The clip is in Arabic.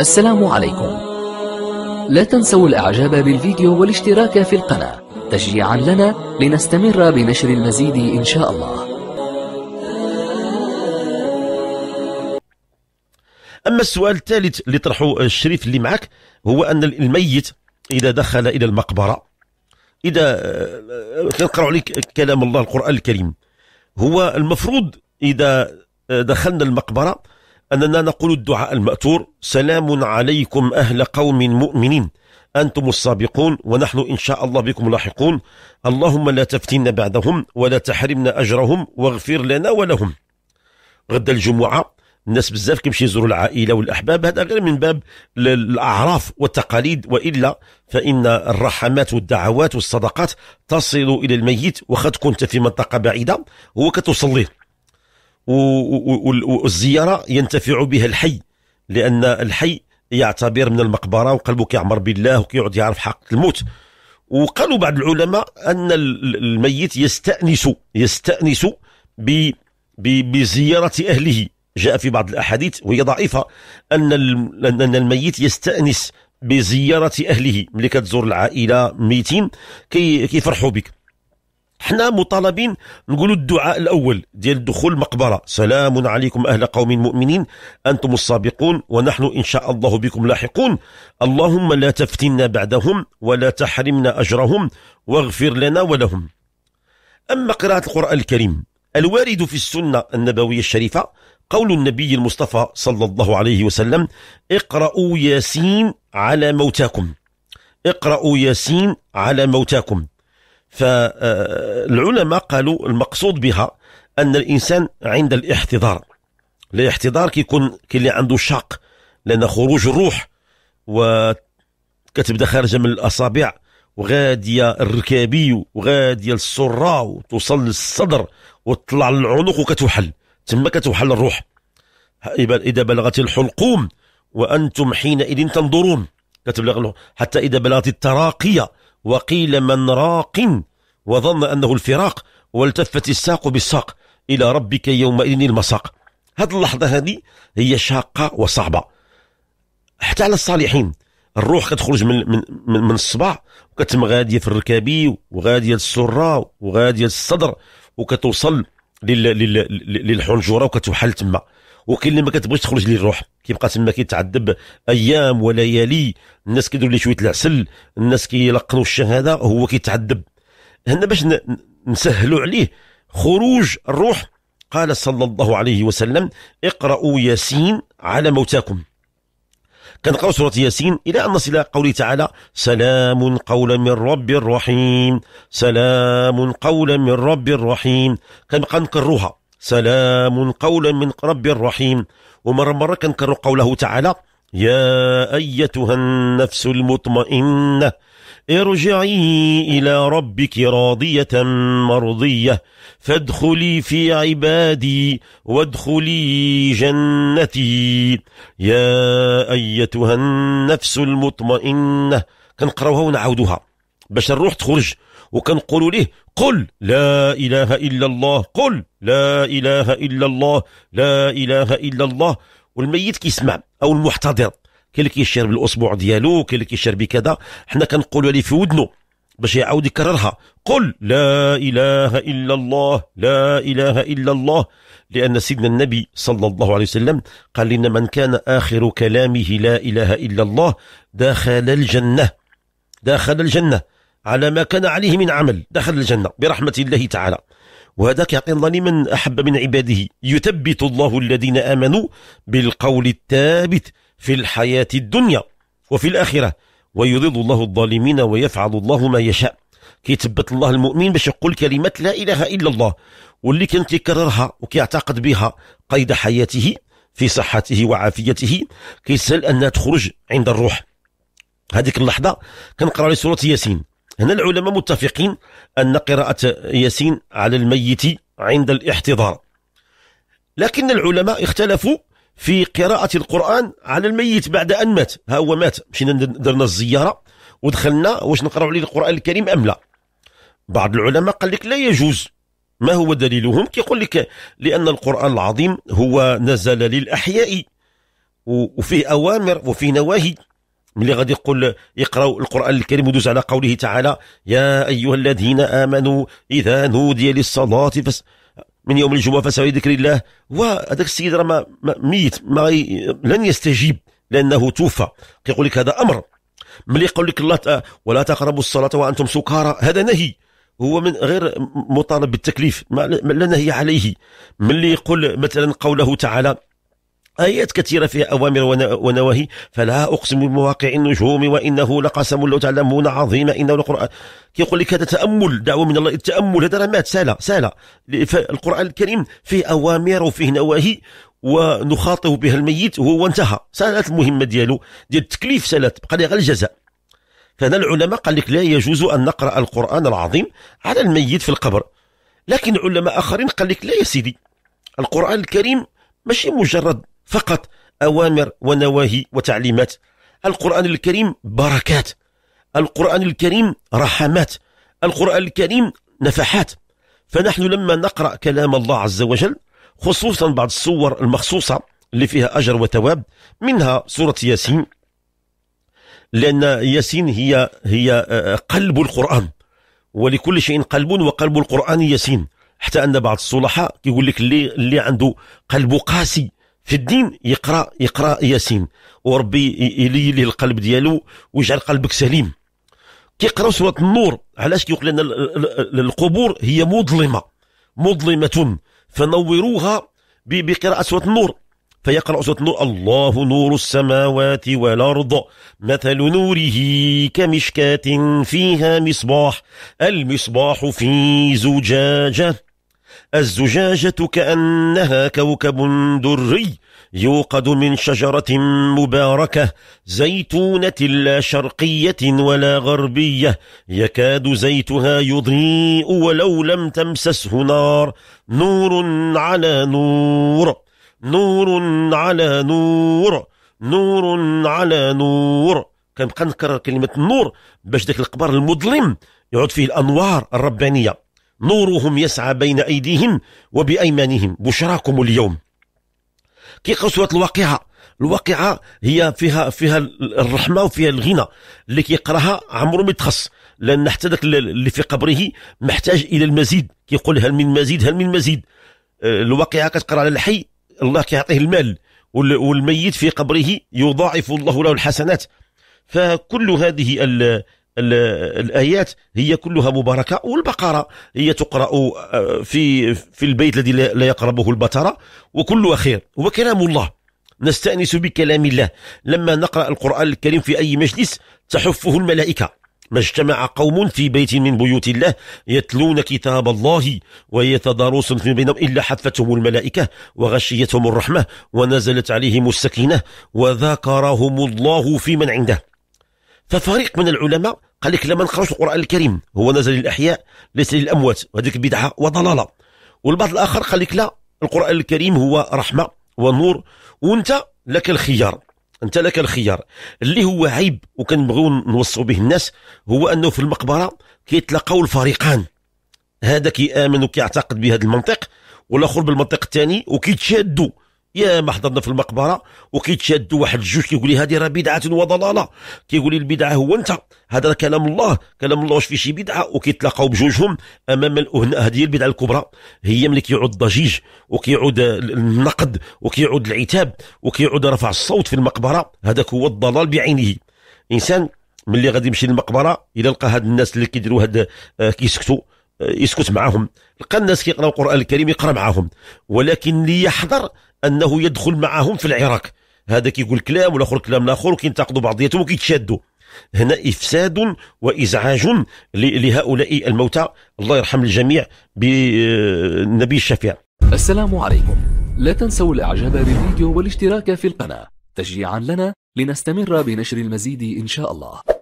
السلام عليكم لا تنسوا الاعجاب بالفيديو والاشتراك في القناة تشجيعا لنا لنستمر بنشر المزيد ان شاء الله اما السؤال الثالث اللي طرحه الشريف اللي معك هو ان الميت اذا دخل الى المقبره اذا تنقرا آه، عليك كلام الله القران الكريم هو المفروض اذا آه، دخلنا المقبره أننا نقول الدعاء المأثور سلام عليكم أهل قوم مؤمنين أنتم السابقون ونحن إن شاء الله بكم لاحقون اللهم لا تفتنا بعدهم ولا تحرمنا أجرهم واغفر لنا ولهم غدا الجمعة الناس بزاف كيمشي يزوروا العائله والاحباب هذا غير من باب الاعراف والتقاليد والا فان الرحمات والدعوات والصدقات تصل الى الميت وخا تكون في منطقه بعيده هو كتوصل والزيارة ينتفع بها الحي لأن الحي يعتبر من المقبرة وقلبه كيعمر بالله وكيقعد يعرف حق الموت وقالوا بعض العلماء أن الميت يستأنس يستأنس بزيارة أهله جاء في بعض الأحاديث وهي ضعيفة أن أن الميت يستأنس بزيارة أهله ملي كتزور العائلة ميتين كيفرحوا بك حنا مطالبين نقولوا الدعاء الاول ديال الدخول المقبره سلام عليكم اهل قوم مؤمنين انتم السابقون ونحن ان شاء الله بكم لاحقون اللهم لا تفتنا بعدهم ولا تحرمنا اجرهم واغفر لنا ولهم اما قراءه القران الكريم الوارد في السنه النبويه الشريفه قول النبي المصطفى صلى الله عليه وسلم اقرأوا ياسين على موتاكم اقرأوا ياسين على موتاكم فالعلماء قالوا المقصود بها أن الإنسان عند الاحتضار الاحتضار كيكون كي اللي عنده شاق لأن خروج الروح و كتبدا خارجه من الاصابع وغاديه الركابي وغاديه السرة وتوصل للصدر وتطلع للعنق وكتوحل تما كتوحل الروح اذا بلغت الحلقوم وانتم حينئذ تنظرون كتبلغ حتى اذا بلغت التراقيه وقيل من راق وظن أنه الفراق والتفت الساق بالساق إلى ربك يومئذ المساق هذه اللحظة هذه هي شاقة وصعبة حتى على الصالحين الروح كتخرج من من من, الصباع وكتم غاديه في الركابي وغاديه السره وغاديه الصدر وكتوصل للحنجره وكتحل تما وكاين اللي ما كتبغيش تخرج ليه الروح كيبقى تما كيتعذب ايام وليالي الناس كيديروا ليه شويه العسل الناس كيلقنوا الشهاده هو كيتعذب هنا باش نسهلوا عليه خروج الروح قال صلى الله عليه وسلم اقرأوا ياسين على موتاكم كنقراو سورة ياسين إلى أن نصل إلى قوله تعالى سلام قولا من رب رحيم سلام قولا من رب رحيم كنبقى نكروها سلام قولا من رب رحيم ومرة مرة كنكرر قوله تعالى يا أيتها النفس المطمئنة ارجعي إلى ربك راضية مرضية فادخلي في عبادي وادخلي جنتي يا أيتها النفس المطمئنة كنقراوها ونعاودوها باش الروح تخرج وكنقولوا ليه قل لا إله إلا الله قل لا إله إلا الله لا إله إلا الله والميت كيسمع أو المحتضر كاين اللي كيشير بالاصبع ديالو كاين اللي كيشير بكذا حنا كنقولوا ليه في ودنه باش يعاود يكررها قل لا اله الا الله لا اله الا الله لان سيدنا النبي صلى الله عليه وسلم قال لنا من كان اخر كلامه لا اله الا الله دخل الجنه دخل الجنه على ما كان عليه من عمل دخل الجنة برحمة الله تعالى وهذا كيعطي الله لمن أحب من عباده يثبت الله الذين آمنوا بالقول الثابت في الحياة الدنيا وفي الآخرة ويضل الله الظالمين ويفعل الله ما يشاء كيثبت الله المؤمن باش يقول كلمة لا إله إلا الله واللي كان كيكررها وكيعتقد بها قيد حياته في صحته وعافيته كيسهل أنها تخرج عند الروح هذيك اللحظة كنقرأ لسورة ياسين هنا العلماء متفقين أن قراءة ياسين على الميت عند الاحتضار لكن العلماء اختلفوا في قراءة القرآن على الميت بعد أن مات ها هو مات مشينا درنا الزيارة ودخلنا واش نقرأ عليه القرآن الكريم أم لا بعض العلماء قال لك لا يجوز ما هو دليلهم كيقول لك لأن القرآن العظيم هو نزل للأحياء وفيه أوامر وفيه نواهي ملي غادي يقول اقراوا القران الكريم ودوز على قوله تعالى يا ايها الذين امنوا اذا نودي للصلاه فس من يوم الجمعه فسعوا ذكر الله وهذاك السيد راه ميت ما لن يستجيب لانه توفى كيقول لك هذا امر ملي يقول لك الله ولا تقربوا الصلاه وانتم سكارى هذا نهي هو من غير مطالب بالتكليف ما لا نهي عليه ملي يقول مثلا قوله تعالى آيات كثيرة فيها أوامر ونواهي فلا أقسم بمواقع النجوم وإنه لقسم لو تعلمون عظيم إنه القرآن كيقول لك هذا تأمل دعوة من الله التأمل هذا مات سالة سالة القرآن الكريم فيه أوامر وفيه نواهي ونخاطب بها الميت وهو انتهى سالت المهمة ديالو ديال التكليف سالت بقى لي غير الجزاء فهنا العلماء قال لك لا يجوز أن نقرأ القرآن العظيم على الميت في القبر لكن علماء آخرين قال لك لا يا سيدي القرآن الكريم ماشي مجرد فقط أوامر ونواهي وتعليمات القرآن الكريم بركات القرآن الكريم رحمات القرآن الكريم نفحات فنحن لما نقرأ كلام الله عز وجل خصوصا بعض الصور المخصوصة اللي فيها أجر وتواب منها سورة ياسين لأن ياسين هي هي آه، قلب القرآن ولكل شيء قلب وقلب القرآن ياسين حتى أن بعض الصلحاء يقول لك اللي, اللي عنده قلب قاسي في الدين يقرا يقرا ياسين وربي يلي القلب ديالو ويجعل قلبك سليم كيقراو سوره النور علاش كيقول لنا القبور هي مظلمه مظلمه فنوروها بقراءه سوره النور فيقرأ سورة النور الله نور السماوات والأرض مثل نوره كمشكاة فيها مصباح المصباح في زجاجة الزجاجة كأنها كوكب دري يوقد من شجرة مباركة زيتونة لا شرقية ولا غربية يكاد زيتها يضيء ولو لم تمسسه نار نور على نور نور على نور نور على نور كنبقى نكرر كلمة النور باش ذاك القبر المظلم يعود فيه الأنوار الربانية نورهم يسعى بين أيديهم وبأيمانهم بشراكم اليوم كي قسوة الواقعة الواقعة هي فيها فيها الرحمة وفيها الغنى اللي كيقراها عمرو ما يتخص لأن حتى ذاك اللي في قبره محتاج إلى المزيد كيقول هل من مزيد هل من مزيد آه، الواقعة كتقرا على الحي الله كيعطيه المال والميت في قبره يضاعف الله له الحسنات فكل هذه الآيات هي كلها مباركة والبقرة هي تقرأ آه، في في البيت الذي لا يقربه البتراء وكلها خير هو كلام الله نستأنس بكلام الله لما نقرأ القرآن الكريم في أي مجلس تحفه الملائكة ما اجتمع قوم في بيت من بيوت الله يتلون كتاب الله ويتدارسون في بينهم إلا حفتهم الملائكة وغشيتهم الرحمة ونزلت عليهم السكينة وذكرهم الله في من عنده ففريق من العلماء قال لك لما نقراوش القران الكريم هو نزل للاحياء ليس للاموات وهذيك بدعه وضلاله والبعض الاخر قال لك لا القران الكريم هو رحمه ونور وانت لك الخيار انت لك الخيار اللي هو عيب وكنبغيو نوصوا به الناس هو انه في المقبره كيتلاقاو الفريقان هذا كيامن وكيعتقد بهذا المنطق والاخر بالمنطق الثاني وكيتشادوا يا ما حضرنا في المقبره وكيتشادوا واحد الجوج كيقول لي هذه راه بدعه وضلاله كيقول لي البدعه هو انت هذا كلام الله كلام الله واش فيه شي بدعه وكيتلاقاو بجوجهم امام الاهنه هذه البدعه الكبرى هي ملي كيعود الضجيج وكيعود النقد وكيعود العتاب وكيعود رفع الصوت في المقبره هذاك هو الضلال بعينه انسان ملي غادي يمشي للمقبره الى لقى هاد الناس اللي كيديروا هاد آه، كيسكتوا آه، يسكت معاهم لقى الناس كيقراوا القران الكريم يقرا معاهم ولكن اللي يحضر انه يدخل معهم في العراك هذا كيقول كلام والاخر كلام لاخر وكينتقدوا بعضياتهم وكيتشادوا هنا افساد وازعاج لهؤلاء الموتى الله يرحم الجميع بالنبي الشفيع السلام عليكم لا تنسوا الاعجاب بالفيديو والاشتراك في القناه تشجيعا لنا لنستمر بنشر المزيد ان شاء الله